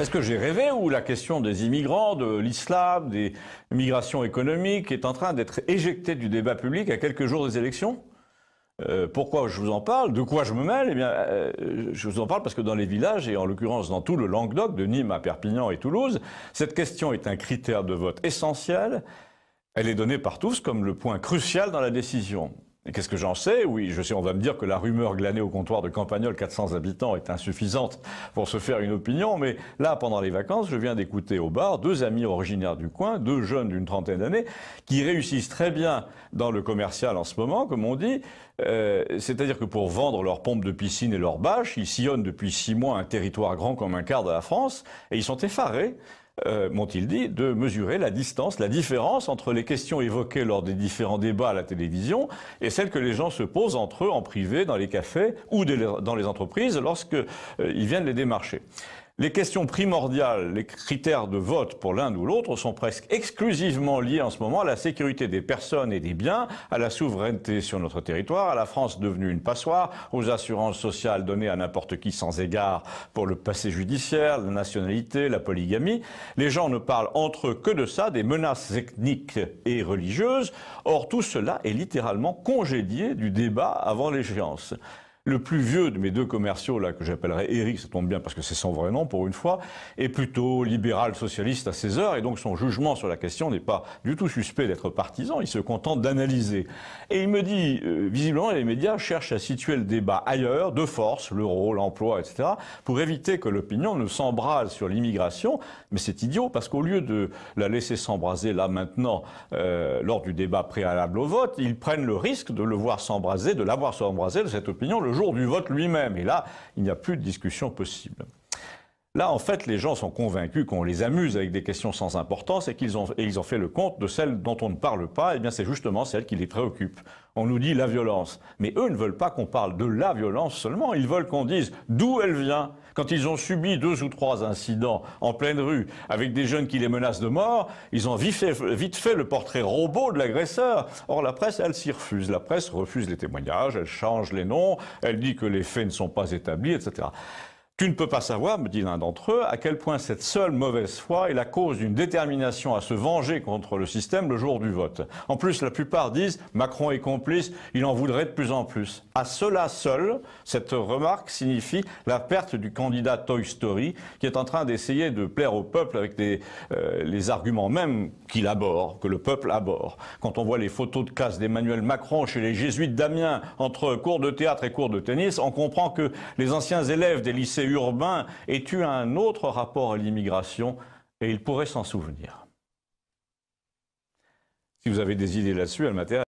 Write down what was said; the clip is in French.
Est-ce que j'ai rêvé ou la question des immigrants, de l'islam, des migrations économiques est en train d'être éjectée du débat public à quelques jours des élections euh, pourquoi je vous en parle De quoi je me mêle Eh bien, euh, je vous en parle parce que dans les villages, et en l'occurrence dans tout le Languedoc, de Nîmes à Perpignan et Toulouse, cette question est un critère de vote essentiel. Elle est donnée par tous comme le point crucial dans la décision qu'est-ce que j'en sais Oui, je sais, on va me dire que la rumeur glanée au comptoir de Campagnol, 400 habitants, est insuffisante pour se faire une opinion, mais là, pendant les vacances, je viens d'écouter au bar deux amis originaires du coin, deux jeunes d'une trentaine d'années, qui réussissent très bien dans le commercial en ce moment, comme on dit, euh, c'est-à-dire que pour vendre leurs pompes de piscine et leurs bâches, ils sillonnent depuis six mois un territoire grand comme un quart de la France, et ils sont effarés euh, m'ont-ils dit, de mesurer la distance, la différence entre les questions évoquées lors des différents débats à la télévision et celles que les gens se posent entre eux en privé, dans les cafés ou dans les entreprises lorsqu'ils euh, viennent les démarcher. Les questions primordiales, les critères de vote pour l'un ou l'autre sont presque exclusivement liés en ce moment à la sécurité des personnes et des biens, à la souveraineté sur notre territoire, à la France devenue une passoire, aux assurances sociales données à n'importe qui sans égard pour le passé judiciaire, la nationalité, la polygamie. Les gens ne parlent entre eux que de ça, des menaces ethniques et religieuses. Or, tout cela est littéralement congédié du débat avant l'échéance. Le plus vieux de mes deux commerciaux, là, que j'appellerais Eric, ça tombe bien parce que c'est son vrai nom pour une fois, est plutôt libéral socialiste à ses heures et donc son jugement sur la question n'est pas du tout suspect d'être partisan, il se contente d'analyser. Et il me dit, euh, visiblement, les médias cherchent à situer le débat ailleurs, de force, l'euro, l'emploi, etc., pour éviter que l'opinion ne s'embrase sur l'immigration. Mais c'est idiot parce qu'au lieu de la laisser s'embraser là maintenant, euh, lors du débat préalable au vote, ils prennent le risque de le voir s'embraser, de l'avoir s'embraser de cette opinion jour du vote lui-même. Et là, il n'y a plus de discussion possible. Là, en fait, les gens sont convaincus qu'on les amuse avec des questions sans importance et qu'ils ont, ont fait le compte de celles dont on ne parle pas. et eh bien, c'est justement celles qui les préoccupent. On nous dit la violence. Mais eux ne veulent pas qu'on parle de la violence seulement. Ils veulent qu'on dise d'où elle vient. Quand ils ont subi deux ou trois incidents en pleine rue avec des jeunes qui les menacent de mort, ils ont vite fait, vite fait le portrait robot de l'agresseur. Or, la presse, elle s'y refuse. La presse refuse les témoignages, elle change les noms, elle dit que les faits ne sont pas établis, etc. Tu ne peux pas savoir, me dit l'un d'entre eux, à quel point cette seule mauvaise foi est la cause d'une détermination à se venger contre le système le jour du vote. En plus, la plupart disent Macron est complice, il en voudrait de plus en plus. À cela seul, cette remarque signifie la perte du candidat Toy Story qui est en train d'essayer de plaire au peuple avec des, euh, les arguments même qu'il aborde, que le peuple aborde. Quand on voit les photos de classe d'Emmanuel Macron chez les jésuites d'Amiens entre cours de théâtre et cours de tennis, on comprend que les anciens élèves des lycées urbain et tu as un autre rapport à l'immigration et il pourrait s'en souvenir. Si vous avez des idées là-dessus, elle m'intéresse.